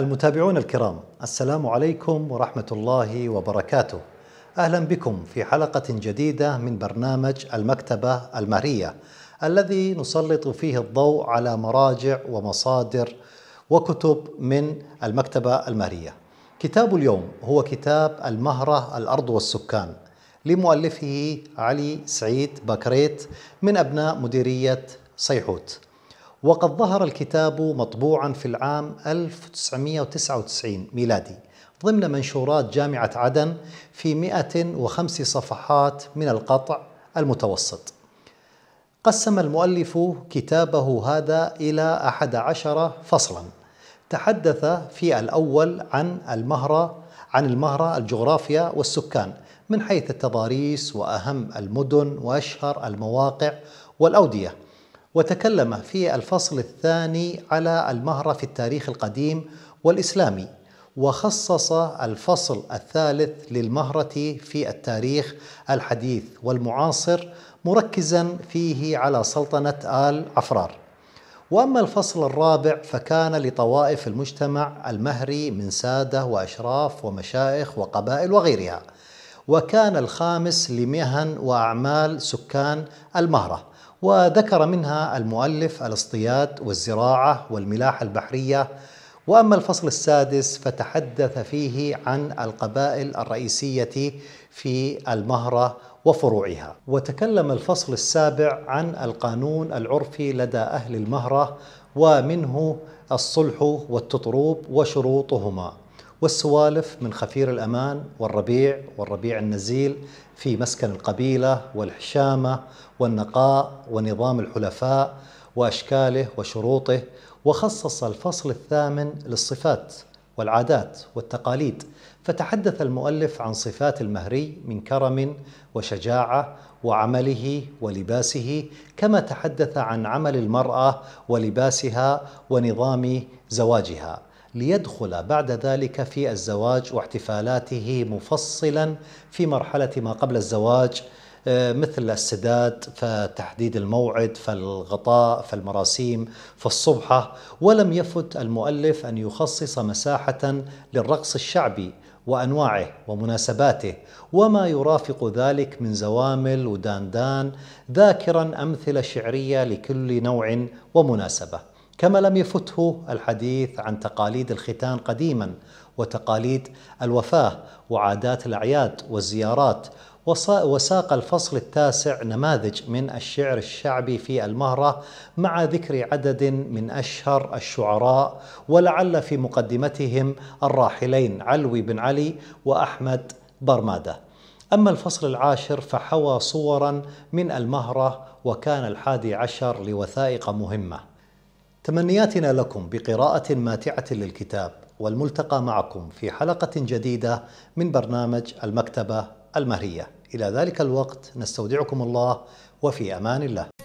المتابعون الكرام السلام عليكم ورحمة الله وبركاته أهلا بكم في حلقة جديدة من برنامج المكتبة المهرية الذي نسلط فيه الضوء على مراجع ومصادر وكتب من المكتبة المهرية كتاب اليوم هو كتاب المهرة الأرض والسكان لمؤلفه علي سعيد بكريت من أبناء مديرية صيحوت وقد ظهر الكتاب مطبوعا في العام 1999 ميلادي ضمن منشورات جامعة عدن في 105 صفحات من القطع المتوسط قسم المؤلف كتابه هذا إلى أحد عشر فصلا تحدث في الأول عن المهرة عن المهرة الجغرافيا والسكان من حيث التضاريس وأهم المدن وأشهر المواقع والأودية وتكلم في الفصل الثاني على المهرة في التاريخ القديم والإسلامي وخصص الفصل الثالث للمهرة في التاريخ الحديث والمعاصر مركزا فيه على سلطنة آل عفرار واما الفصل الرابع فكان لطوائف المجتمع المهري من ساده واشراف ومشائخ وقبائل وغيرها. وكان الخامس لمهن واعمال سكان المهره، وذكر منها المؤلف الاصطياد والزراعة والملاحة البحرية واما الفصل السادس فتحدث فيه عن القبائل الرئيسيه في المهره وفروعها وتكلم الفصل السابع عن القانون العرفي لدى اهل المهره ومنه الصلح والتطروب وشروطهما والسوالف من خفير الأمان والربيع والربيع النزيل في مسكن القبيلة والحشامة والنقاء ونظام الحلفاء وأشكاله وشروطه وخصص الفصل الثامن للصفات والعادات والتقاليد فتحدث المؤلف عن صفات المهري من كرم وشجاعه وعمله ولباسه كما تحدث عن عمل المراه ولباسها ونظام زواجها ليدخل بعد ذلك في الزواج واحتفالاته مفصلا في مرحله ما قبل الزواج آه، مثل السداد فتحديد الموعد فالغطاء فالمراسيم فالصبحة ولم يفت المؤلف أن يخصص مساحة للرقص الشعبي وأنواعه ومناسباته وما يرافق ذلك من زوامل وداندان ذاكرا أمثلة شعرية لكل نوع ومناسبة كما لم يفته الحديث عن تقاليد الختان قديما وتقاليد الوفاه وعادات الاعياد والزيارات وساق الفصل التاسع نماذج من الشعر الشعبي في المهرة مع ذكر عدد من أشهر الشعراء ولعل في مقدمتهم الراحلين علوي بن علي وأحمد برمادة أما الفصل العاشر فحوى صورا من المهرة وكان الحادي عشر لوثائق مهمة تمنياتنا لكم بقراءة ماتعة للكتاب والملتقى معكم في حلقة جديدة من برنامج المكتبة المهرية إلى ذلك الوقت نستودعكم الله وفي أمان الله